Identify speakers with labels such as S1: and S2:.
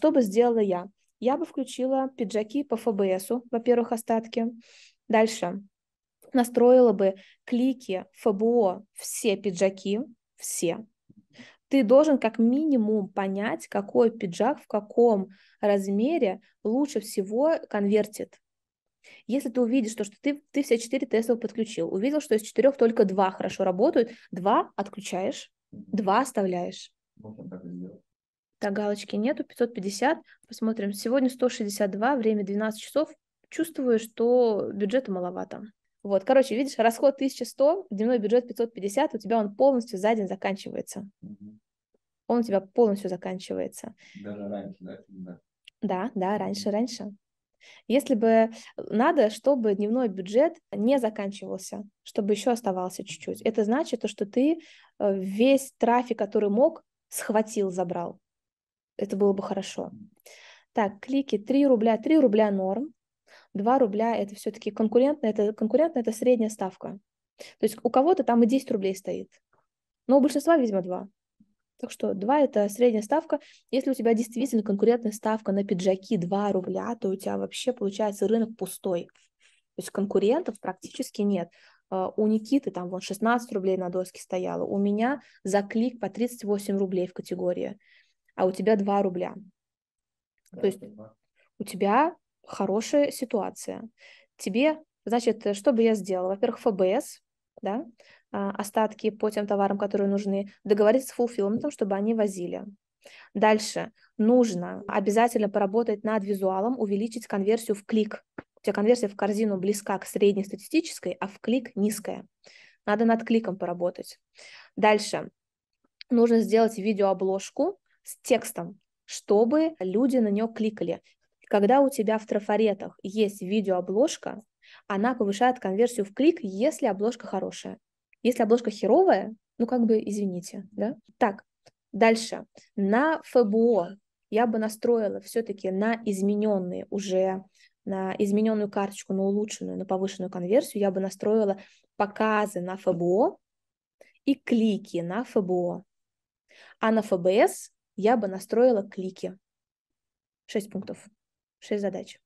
S1: что бы сделала я? Я бы включила пиджаки по ФБСу, во-первых, остатки. Дальше настроила бы клики ФБО все пиджаки, все. Ты должен как минимум понять, какой пиджак в каком размере лучше всего конвертит. Если ты увидишь, то, что ты, ты все четыре теста подключил, увидел, что из четырех только два хорошо работают, два отключаешь, два оставляешь. Можно так сделать. Так, галочки нету, 550. Посмотрим. Сегодня 162, время 12 часов. Чувствую, что бюджета маловато. Вот, короче, видишь, расход 1100, дневной бюджет 550, у тебя он полностью за день заканчивается. Угу. Он у тебя полностью заканчивается. Даже раньше, да? Да, да, да раньше, раньше. Если бы надо, чтобы дневной бюджет не заканчивался, чтобы еще оставался чуть-чуть. Это значит, что ты э, весь трафик, который мог, схватил, забрал это было бы хорошо. Так, клики 3 рубля, 3 рубля норм, 2 рубля это все-таки конкурентно, это конкурентно, это средняя ставка. То есть у кого-то там и 10 рублей стоит, но у большинства, видимо, 2. Так что 2 – это средняя ставка. Если у тебя действительно конкурентная ставка на пиджаки 2 рубля, то у тебя вообще получается рынок пустой. То есть конкурентов практически нет. А, у Никиты там вон 16 рублей на доске стояло, у меня за клик по 38 рублей в категории а у тебя 2 рубля. Да, То есть у тебя хорошая ситуация. Тебе, значит, э, что бы я сделала? Во-первых, ФБС, да, а, остатки по тем товарам, которые нужны, договориться с фулфилментом, чтобы они возили. Дальше нужно обязательно поработать над визуалом, увеличить конверсию в клик. У тебя конверсия в корзину близка к среднестатистической, а в клик низкая. Надо над кликом поработать. Дальше нужно сделать видеообложку с текстом, чтобы люди на нее кликали. Когда у тебя в трафаретах есть видеообложка, она повышает конверсию в клик, если обложка хорошая. Если обложка херовая, ну как бы извините, да? Так, дальше. На ФБО я бы настроила все-таки на измененные уже на измененную карточку, на улучшенную, на повышенную конверсию, я бы настроила показы на ФБО и клики на ФБО. А на ФБС я бы настроила клики. Шесть пунктов, шесть задач.